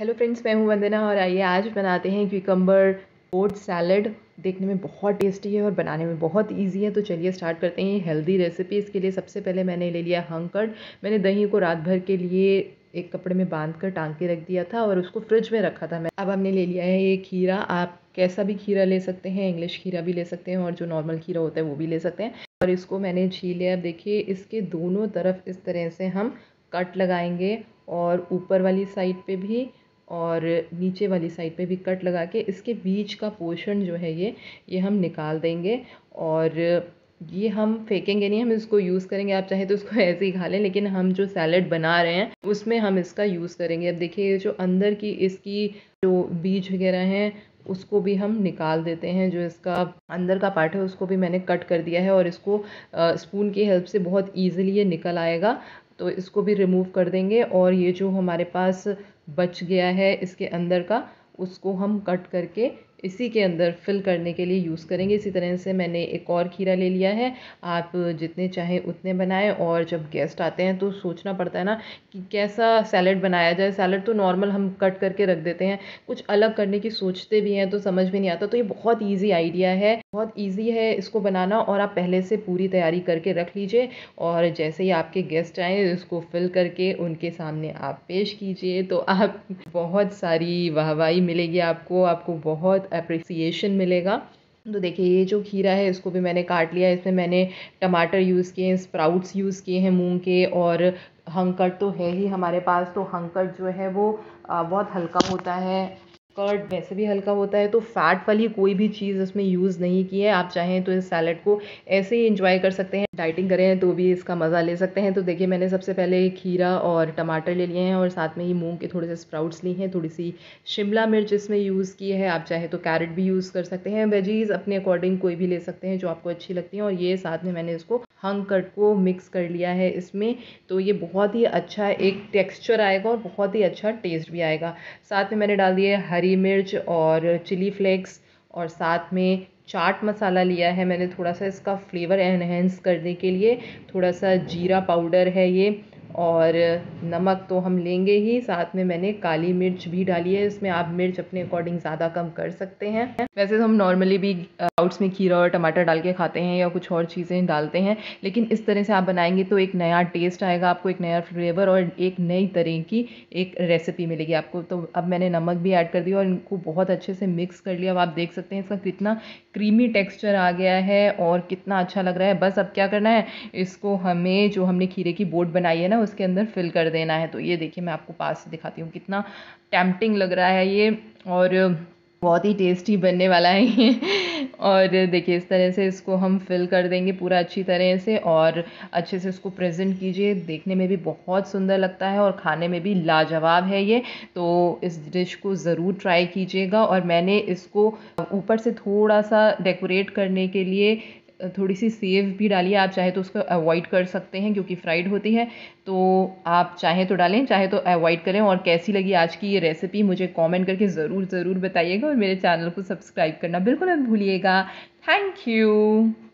hello friends मैं हूं वंदना और आइए आज बनाते हैं क्यूकम्बर ओट सैलड देखने में बहुत टेस्टी है और बनाने में बहुत इजी है तो चलिए स्टार्ट करते हैं ये हेल्दी रेसिपी इसके लिए सबसे पहले मैंने ले लिया हंकर्ड मैंने दही को रात भर के लिए एक कपड़े में बांध कर टांग के रख दिया था और उसको फ्रिज में रखा था मैं अब हमने ले लिया है ये खीरा आप कैसा भी खीरा ले सकते हैं इंग्लिश खीरा भी ले सकते हैं और जो नॉर्मल खीरा होता है वो भी ले सकते हैं और इसको मैंने लिया अब देखिए इसके दोनों तरफ इस तरह से हम कट लगाएंगे और ऊपर वाली साइड पे भी और नीचे वाली साइड पे भी कट लगा के इसके बीच का पोर्शन जो है ये ये हम निकाल देंगे और ये हम फेंकेंगे नहीं हम इसको यूज़ करेंगे आप चाहे तो इसको ऐसे ही खा लें लेकिन हम जो सैलड बना रहे हैं उसमें हम इसका यूज़ करेंगे अब देखिए जो अंदर की इसकी जो बीज वगैरह हैं उसको भी हम निकाल देते हैं जो इसका अंदर का पार्ट है उसको भी मैंने कट कर दिया है और इसको स्पून की हेल्प से बहुत ईजिली ये निकल आएगा तो इसको भी रिमूव कर देंगे और ये जो हमारे पास बच गया है इसके अंदर का उसको हम कट करके इसी के अंदर फिल करने के लिए यूज़ करेंगे इसी तरह से मैंने एक और खीरा ले लिया है आप जितने चाहे उतने बनाएं और जब गेस्ट आते हैं तो सोचना पड़ता है ना कि कैसा सैलड बनाया जाए सैलड तो नॉर्मल हम कट करके रख देते हैं कुछ अलग करने की सोचते भी हैं तो समझ में नहीं आता तो ये बहुत ईजी आइडिया है बहुत ईज़ी है इसको बनाना और आप पहले से पूरी तैयारी करके रख लीजिए और जैसे ही आपके गेस्ट आए इसको फिल करके उनके सामने आप पेश कीजिए तो आप बहुत सारी वाहवाही मिलेगी आपको आपको बहुत अप्रिसिएशन मिलेगा तो देखिए ये जो खीरा है इसको भी मैंने काट लिया इसमें मैंने टमाटर यूज़ किए हैं स्प्राउट्स यूज़ किए हैं मूंग के और हंकट तो है ही हमारे पास तो हंकट जो है वो बहुत हल्का होता है कर्ड वैसे भी हल्का होता है तो फैट वाली कोई भी चीज़ इसमें यूज़ नहीं की है आप चाहें तो इस सैलड को ऐसे ही इंजॉय कर सकते हैं डाइटिंग करें तो भी इसका मज़ा ले सकते हैं तो देखिए मैंने सबसे पहले खीरा और टमाटर ले लिए हैं और साथ में ही मूंग के थोड़े से स्प्राउट्स लिए हैं थोड़ी सी शिमला मिर्च इसमें यूज़ की है आप चाहे तो कैरेट भी यूज़ कर सकते हैं वेजीज़ अपने अकॉर्डिंग कोई भी ले सकते हैं जो आपको अच्छी लगती हैं और ये साथ में मैंने इसको हंकट को मिक्स कर लिया है इसमें तो ये बहुत ही अच्छा एक टेक्सचर आएगा और बहुत ही अच्छा टेस्ट भी आएगा साथ में मैंने डाल दिए हरी मिर्च और चिली फ्लेक्स और साथ में चाट मसाला लिया है मैंने थोड़ा सा इसका फ्लेवर एनहेंस करने के लिए थोड़ा सा जीरा पाउडर है ये और नमक तो हम लेंगे ही साथ में मैंने काली मिर्च भी डाली है इसमें आप मिर्च अपने अकॉर्डिंग ज़्यादा कम कर सकते हैं वैसे तो हम नॉर्मली भी आउट्स में खीरा और टमाटर डाल के खाते हैं या कुछ और चीज़ें डालते हैं लेकिन इस तरह से आप बनाएंगे तो एक नया टेस्ट आएगा आपको एक नया फ्लेवर और एक नई तरह की एक रेसिपी मिलेगी आपको तो अब मैंने नमक भी ऐड कर दिया और इनको बहुत अच्छे से मिक्स कर लिया अब आप देख सकते हैं इसका कितना क्रीमी टेक्स्चर आ गया है और कितना अच्छा लग रहा है बस अब क्या करना है इसको हमें जो हमने खीरे की बोट बनाई है ना है उसके अंदर फिल कर देना है तो ये देखिए मैं आपको पास से दिखाती हूँ कितना टैम्पटिंग लग रहा है ये और बहुत ही टेस्टी बनने वाला है ये और देखिए इस तरह से इसको हम फिल कर देंगे पूरा अच्छी तरह से और अच्छे से इसको प्रेजेंट कीजिए देखने में भी बहुत सुंदर लगता है और खाने में भी लाजवाब है ये तो इस डिश को ज़रूर ट्राई कीजिएगा और मैंने इसको ऊपर से थोड़ा सा डेकोरेट करने के लिए थोड़ी सी सेव भी डालिए आप चाहे तो उसको अवॉइड कर सकते हैं क्योंकि फ्राइड होती है तो आप चाहे तो डालें चाहे तो अवॉइड करें और कैसी लगी आज की ये रेसिपी मुझे कमेंट करके ज़रूर ज़रूर बताइएगा और मेरे चैनल को सब्सक्राइब करना बिल्कुल मत भूलिएगा थैंक यू